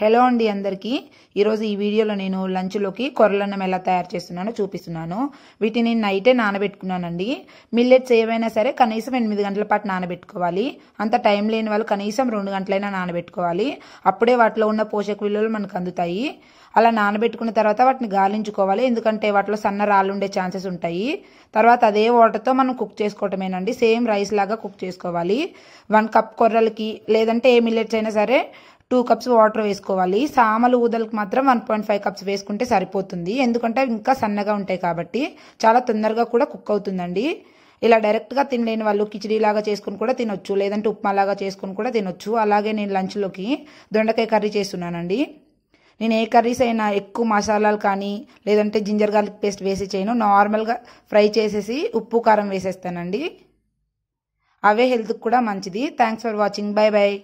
hello అండి అందరికీ ఈరోజు ఈ వీడియోలో నేను లంచ్లోకి కొరలన్నం ఎలా తయారు చేస్తున్నానో చూపిస్తున్నాను వీటిని నైటే నానబెట్టుకున్నానండి మిల్లెట్స్ ఏవైనా సరే కనీసం ఎనిమిది గంటల పాటు నానబెట్టుకోవాలి అంత టైం లేని వాళ్ళు కనీసం రెండు గంటలైనా నానబెట్టుకోవాలి అప్పుడే వాటిలో ఉన్న పోషక విలువలు మనకు అందుతాయి అలా నానబెట్టుకున్న తర్వాత వాటిని గాలించుకోవాలి ఎందుకంటే వాటిలో సన్న రాళ్ళు ఉండే ఛాన్సెస్ ఉంటాయి తర్వాత అదే వాటర్తో మనం కుక్ చేసుకోవటమేనండి సేమ్ రైస్ లాగా కుక్ చేసుకోవాలి వన్ కప్ కొర్రలకి లేదంటే ఏ మిల్లెట్స్ అయినా సరే టూ కప్స్ వాటర్ వేసుకోవాలి సామలు ఊదలకు మాత్రం వన్ పాయింట్ ఫైవ్ కప్స్ వేసుకుంటే సరిపోతుంది ఎందుకంటే ఇంకా సన్నగా ఉంటాయి కాబట్టి చాలా తొందరగా కూడా కుక్ అవుతుందండి ఇలా డైరెక్ట్గా తినలేని వాళ్ళు లాగా చేసుకుని కూడా తినొచ్చు లేదంటే ఉప్మా లాగా చేసుకుని కూడా తినొచ్చు అలాగే నేను లంచ్లోకి దొండకాయ కర్రీ చేస్తున్నానండి నేను ఏ కర్రీస్ అయినా ఎక్కువ మసాలాలు కానీ లేదంటే జింజర్ గార్లిక్ పేస్ట్ వేసి చేయను నార్మల్గా ఫ్రై చేసేసి ఉప్పు కారం వేసేస్తానండి అవే హెల్త్కి కూడా మంచిది thanks for watching bye bye